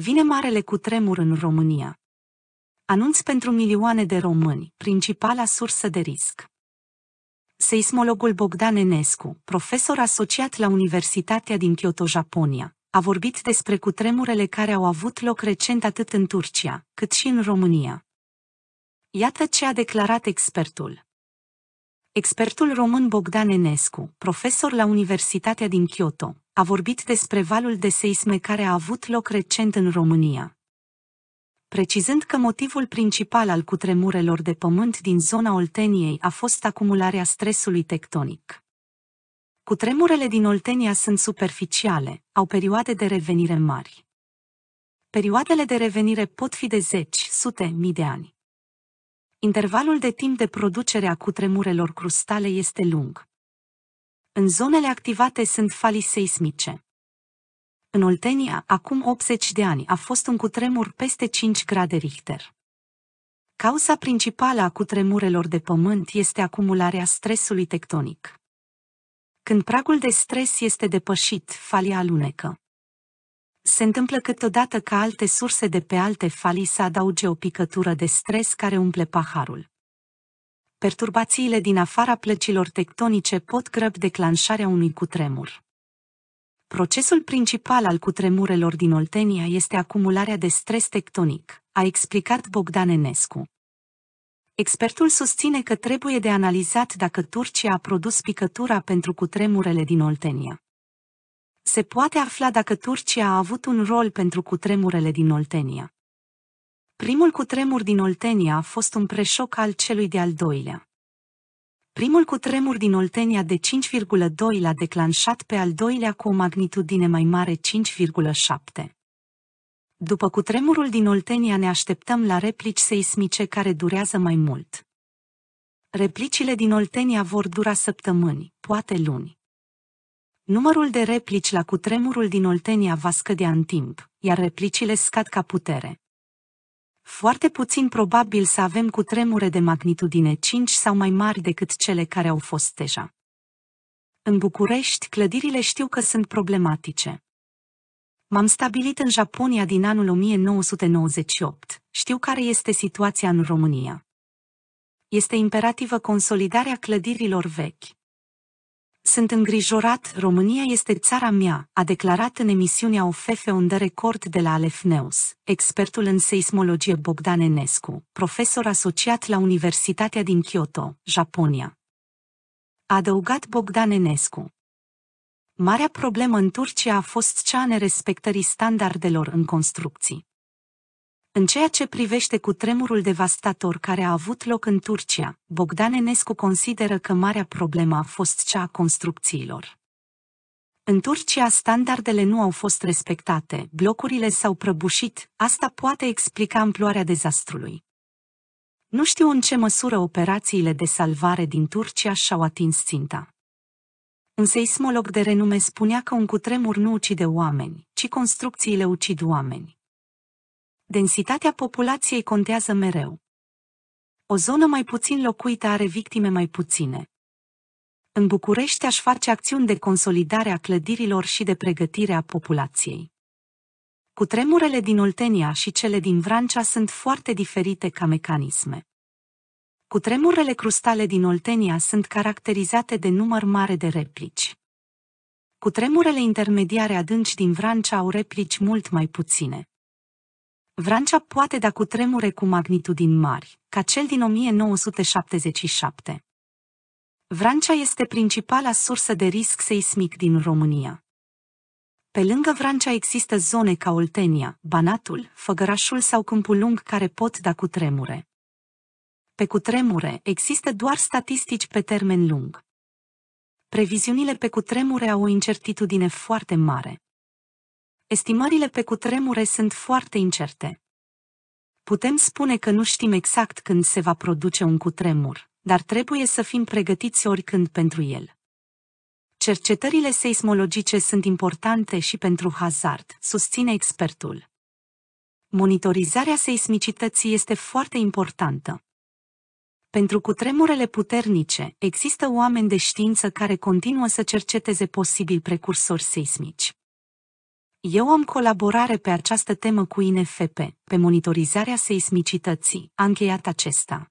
Vine marele cutremur în România. Anunț pentru milioane de români, principala sursă de risc. Seismologul Bogdan Enescu, profesor asociat la Universitatea din Kyoto, Japonia, a vorbit despre cutremurele care au avut loc recent atât în Turcia, cât și în România. Iată ce a declarat expertul. Expertul român Bogdan Enescu, profesor la Universitatea din Kyoto, a vorbit despre valul de seisme care a avut loc recent în România. Precizând că motivul principal al cutremurelor de pământ din zona Olteniei a fost acumularea stresului tectonic. Cutremurele din Oltenia sunt superficiale, au perioade de revenire mari. Perioadele de revenire pot fi de zeci, sute, mii de ani. Intervalul de timp de producere a cutremurelor crustale este lung. În zonele activate sunt falii seismice. În Oltenia, acum 80 de ani, a fost un cutremur peste 5 grade Richter. Cauza principală a cutremurelor de pământ este acumularea stresului tectonic. Când pragul de stres este depășit, falia alunecă se întâmplă câteodată ca alte surse de pe alte falii să adauge o picătură de stres care umple paharul. Perturbațiile din afara plăcilor tectonice pot grăb declanșarea unui cutremur. Procesul principal al cutremurelor din Oltenia este acumularea de stres tectonic, a explicat Bogdan Enescu. Expertul susține că trebuie de analizat dacă Turcia a produs picătura pentru cutremurele din Oltenia se poate afla dacă Turcia a avut un rol pentru cutremurele din Oltenia. Primul cutremur din Oltenia a fost un preșoc al celui de-al doilea. Primul cutremur din Oltenia de 5,2 l-a declanșat pe al doilea cu o magnitudine mai mare 5,7. După cutremurul din Oltenia ne așteptăm la replici seismice care durează mai mult. Replicile din Oltenia vor dura săptămâni, poate luni. Numărul de replici la cutremurul din Oltenia va scădea în timp, iar replicile scad ca putere. Foarte puțin probabil să avem cutremure de magnitudine 5 sau mai mari decât cele care au fost deja. În București, clădirile știu că sunt problematice. M-am stabilit în Japonia din anul 1998. Știu care este situația în România. Este imperativă consolidarea clădirilor vechi. Sunt îngrijorat, România este țara mea, a declarat în emisiunea OFF un record de la Alef News, expertul în seismologie Bogdan Enescu, profesor asociat la Universitatea din Kyoto, Japonia. A adăugat Bogdan Enescu. Marea problemă în Turcia a fost cea a nerespectării standardelor în construcții. În ceea ce privește cu tremurul devastator care a avut loc în Turcia, Bogdan Enescu consideră că marea problemă a fost cea a construcțiilor. În Turcia standardele nu au fost respectate, blocurile s-au prăbușit, asta poate explica amploarea dezastrului. Nu știu în ce măsură operațiile de salvare din Turcia și-au atins ținta. Un seismolog de renume spunea că un cutremur nu ucide oameni, ci construcțiile ucid oameni. Densitatea populației contează mereu. O zonă mai puțin locuită are victime mai puține. În București aș face acțiuni de consolidare a clădirilor și de pregătire a populației. Cu tremurele din Oltenia și cele din Vrancea sunt foarte diferite ca mecanisme. Cu tremurele crustale din Oltenia sunt caracterizate de număr mare de replici. Cu tremurele intermediare adânci din Vrancea au replici mult mai puține. Vrancea poate da cu tremure cu magnitudini mari, ca cel din 1977. Vrancea este principala sursă de risc seismic din România. Pe lângă Vrancea există zone ca Oltenia, Banatul, Făgărașul sau Câmpul Lung care pot da cu tremure. Pe cutremure există doar statistici pe termen lung. Previziunile pe cutremure au o incertitudine foarte mare. Estimările pe cutremure sunt foarte incerte. Putem spune că nu știm exact când se va produce un cutremur, dar trebuie să fim pregătiți oricând pentru el. Cercetările seismologice sunt importante și pentru hazard, susține expertul. Monitorizarea seismicității este foarte importantă. Pentru cutremurele puternice, există oameni de știință care continuă să cerceteze posibili precursori seismici. Eu am colaborare pe această temă cu INFP, pe monitorizarea seismicității, a încheiat acesta.